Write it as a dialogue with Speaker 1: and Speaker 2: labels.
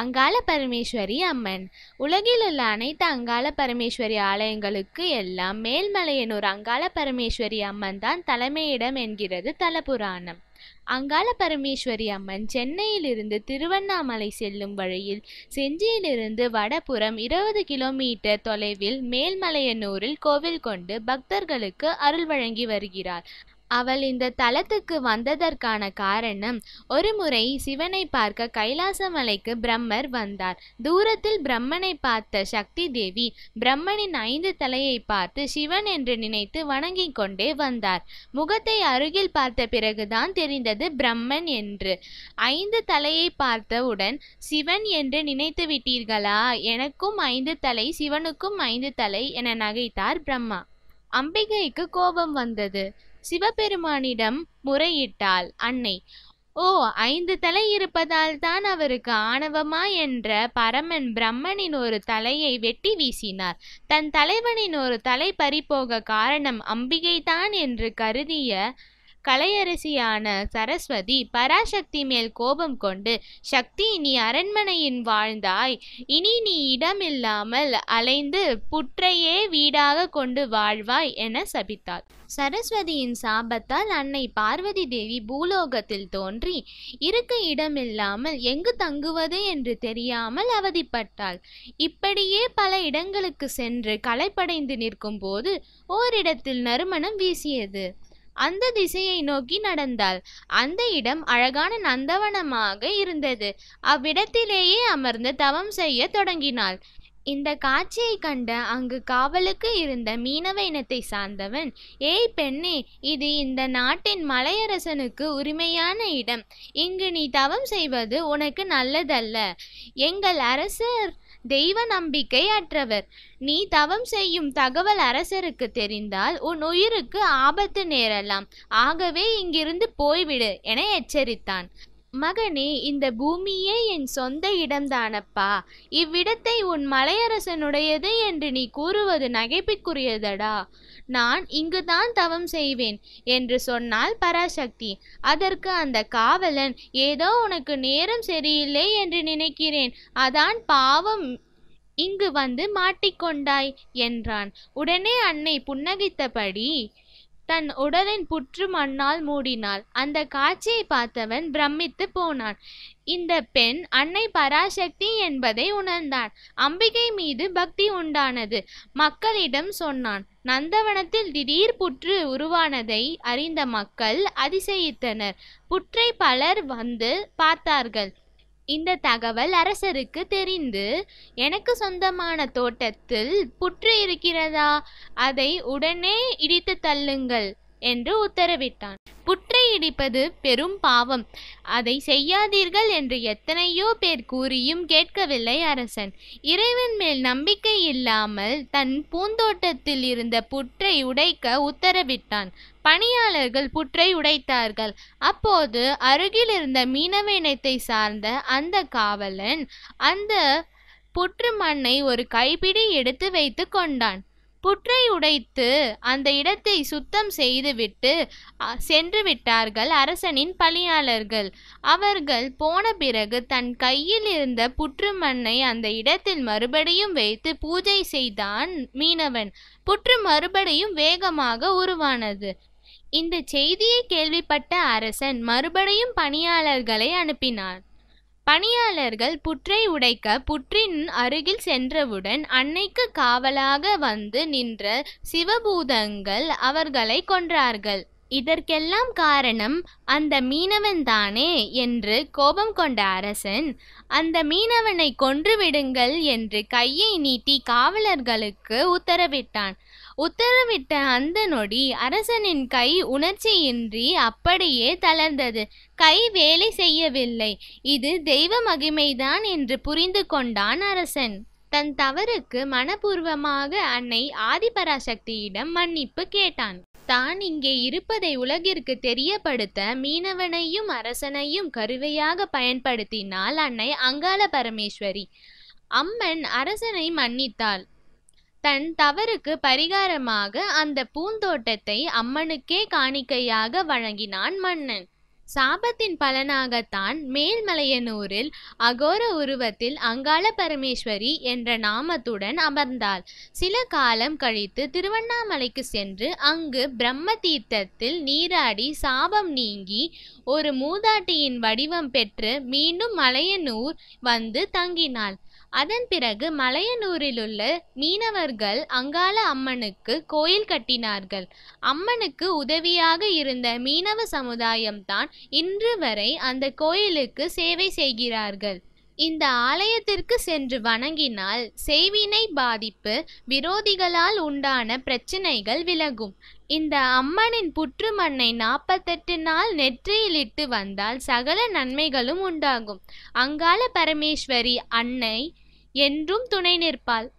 Speaker 1: அங்காள பரமேஸ்வரி அம்மன் உலகில் உள்ள அனைத்து அங்காள பரமேஸ்வரி ஆலயங்களுக்கு எல்லாம் மேல்மலையனூர் அங்காள பரமேஸ்வரி அம்மன் தான் தலைமையிடம் என்கிறது தலபுராணம் அங்காள பரமேஸ்வரி அம்மன் சென்னையிலிருந்து திருவண்ணாமலை செல்லும் வழியில் செஞ்சியிலிருந்து வடபுறம் இருபது கிலோமீட்டர் தொலைவில் மேல்மலையனூரில் கோவில் கொண்டு பக்தர்களுக்கு அருள் வழங்கி வருகிறார் அவள் இந்த தலத்துக்கு வந்ததற்கான காரணம் ஒருமுறை சிவனை பார்க்க கைலாசமலைக்கு பிரம்மர் வந்தார் தூரத்தில் பிரம்மனை பார்த்த சக்தி தேவி பிரம்மனின் ஐந்து தலையை பார்த்து சிவன் என்று நினைத்து வணங்கிக் கொண்டே வந்தார் முகத்தை அருகில் பார்த்த பிறகுதான் தெரிந்தது பிரம்மன் என்று ஐந்து தலையை பார்த்தவுடன் சிவன் என்று நினைத்து விட்டீர்களா எனக்கும் ஐந்து தலை சிவனுக்கும் ஐந்து தலை என நகைத்தார் பிரம்மா அம்பிகைக்கு கோபம் வந்தது சிவபெருமானிடம் முறையிட்டாள் அன்னை ஓ ஐந்து தலை இருப்பதால் தான் அவருக்கு ஆணவமா என்ற பரமன் பிரம்மனின் ஒரு தலையை வெட்டி வீசினார் தன் தலைவனின் ஒரு தலை பறிபோக காரணம் அம்பிகைதான் என்று கருதிய கலையரசியான சரஸ்வதி பராசக்தி மேல் கோபம் கொண்டு சக்தி நீ அரண்மனையின் வாழ்ந்தாய் இனி நீ இடமில்லாமல் அலைந்து புற்றையே வீடாக கொண்டு வாழ்வாய் என சபித்தாள் சரஸ்வதியின் சாபத்தால் அன்னை பார்வதி தேவி பூலோகத்தில் தோன்றி இருக்க இடமில்லாமல் எங்கு தங்குவது என்று தெரியாமல் அவதிப்பட்டாள் இப்படியே பல இடங்களுக்கு சென்று களைப்படைந்து நிற்கும் போது ஓரிடத்தில் நறுமணம் வீசியது அந்த திசையை நோக்கி நடந்தாள் அந்த இடம் அழகான நந்தவனமாக இருந்தது அவ்விடத்திலேயே அமர்ந்து தவம் செய்ய தொடங்கினாள் இந்த காட்சியை கண்ட அங்கு காவலுக்கு இருந்த மீனவ இனத்தை சார்ந்தவன் ஏய் பெண்ணே இது இந்த நாட்டின் மலையரசனுக்கு உரிமையான இடம் இங்கு நீ தவம் செய்வது உனக்கு நல்லதல்ல எங்கள் அரசர் தெய்வ நம்பிக்கை அற்றவர் நீ தவம் செய்யும் தகவல் அரசருக்கு தெரிந்தால் உன் உயிருக்கு ஆபத்து நேரலாம் ஆகவே இங்கிருந்து போய்விடு என எச்சரித்தான் மகனே இந்த பூமியே என் சொந்த இடம்தானப்பா இவ்விடத்தை உன் மலையரசனுடையது என்று நீ கூறுவது நகைப்பிற்குரியதடா நான் இங்குதான் தவம் செய்வேன் என்று சொன்னால் பராசக்தி அதற்கு அந்த காவலன் ஏதோ உனக்கு நேரம் சரியில்லை என்று நினைக்கிறேன் அதான் பாவம் இங்கு வந்து மாட்டிக்கொண்டாய் என்றான் உடனே அன்னை புன்னகித்தபடி தன் உடலின் புற்று மண்ணால் மூடினாள் அந்த காட்சியை பார்த்தவன் பிரமித்து போனான் இந்த பெண் அன்னை பராசக்தி என்பதை உணர்ந்தான் அம்பிகை மீது பக்தி உண்டானது மக்களிடம் சொன்னான் நந்தவனத்தில் திடீர் புற்று உருவானதை அறிந்த மக்கள் அதிசயித்தனர் புற்றை பலர் வந்து பார்த்தார்கள் இந்த தகவல் அரசருக்கு தெரிந்து எனக்கு சொந்தமான தோட்டத்தில் புற்று இருக்கிறதா அதை உடனே இடித்து தள்ளுங்கள் என்று உத்தரவிட்டான் கொள்ளையிடிப்பது பெரும் பாவம் அதை செய்யாதீர்கள் என்று எத்தனையோ பேர் கூறியும் கேட்கவில்லை அரசன் இறைவன் மேல் நம்பிக்கை இல்லாமல் தன் பூந்தோட்டத்தில் இருந்த புற்றை உடைக்க உத்தரவிட்டான் பணியாளர்கள் புற்றை உடைத்தார்கள் அப்போது அருகில் இருந்த மீனவ இனத்தை சார்ந்த அந்த காவலன் அந்த புற்று மண்ணை ஒரு கைப்பிடி எடுத்து வைத்து கொண்டான் புற்றை உடைத்து அந்த இடத்தை சுத்தம் செய்துவிட்டு சென்று விட்டார்கள் அரசனின் பணியாளர்கள் அவர்கள் போன பிறகு தன் கையில் இருந்த புற்று மண்ணை அந்த இடத்தில் மறுபடியும் வைத்து பூஜை செய்தான் மீனவன் புற்று மறுபடியும் வேகமாக உருவானது இந்த செய்தியை கேள்விப்பட்ட அரசன் மறுபடியும் பணியாளர்களை அனுப்பினான் பணியாளர்கள் புற்றை உடைக்க புற்றின் அருகில் சென்றவுடன் அன்னைக்கு காவலாக வந்து நின்ற சிவபூதங்கள் அவர்களை கொன்றார்கள் இதற்கெல்லாம் காரணம் அந்த மீனவன் தானே என்று கோபம் கொண்ட அரசன் அந்த மீனவனை கொன்று விடுங்கள் என்று கையை நீட்டி காவலர்களுக்கு உத்தரவிட்டான் உத்தரவிட்ட அந்த நொடி அரசனின் கை உணர்ச்சியின்றி அப்படியே தளர்ந்தது கை வேலை செய்யவில்லை இது தெய்வ மகிமைதான் என்று புரிந்து கொண்டான் அரசன் தன் தவறுக்கு மனப்பூர்வமாக அன்னை ஆதிபராசக்தியிடம் மன்னிப்பு கேட்டான் தான் இங்கே இருப்பதை உலகிற்கு தெரியப்படுத்த மீனவனையும் அரசனையும் கருவையாக பயன்படுத்தினாள் அன்னை அங்காள பரமேஸ்வரி அம்மன் அரசனை மன்னித்தாள் தன் தவறுக்கு பரிகாரமாக அந்த பூந்தோட்டத்தை அம்மனுக்கே காணிக்கையாக வழங்கினான் மன்னன் சாபத்தின் பலனாகத்தான் மேல்மலையனூரில் அகோர உருவத்தில் அங்காள பரமேஸ்வரி என்ற நாமத்துடன் அமர்ந்தாள் சில காலம் கழித்து திருவண்ணாமலைக்கு சென்று அங்கு பிரம்ம தீர்த்தத்தில் நீராடி சாபம் நீங்கி ஒரு மூதாட்டியின் வடிவம் பெற்று மீண்டும் மலையனூர் வந்து தங்கினாள் அதன் பிறகு மலையனூரிலுள்ள மீனவர்கள் அங்காள அம்மனுக்கு கோயில் கட்டினார்கள் அம்மனுக்கு உதவியாக இருந்த மீனவ சமுதாயம்தான் இன்று வரை அந்த கோயிலுக்கு சேவை செய்கிறார்கள் இந்த ஆலயத்திற்கு சென்று வணங்கினால் செய்வினை பாதிப்பு விரோதிகளால் உண்டான பிரச்சினைகள் விலகும் இந்த அம்மனின் புற்று மண்ணை நாற்பத்தெட்டு நாள் நெற்றியிலிட்டு வந்தால் சகல நன்மைகளும் உண்டாகும் அங்காள பரமேஸ்வரி அன்னை என்றும் துணை நிற்பாள்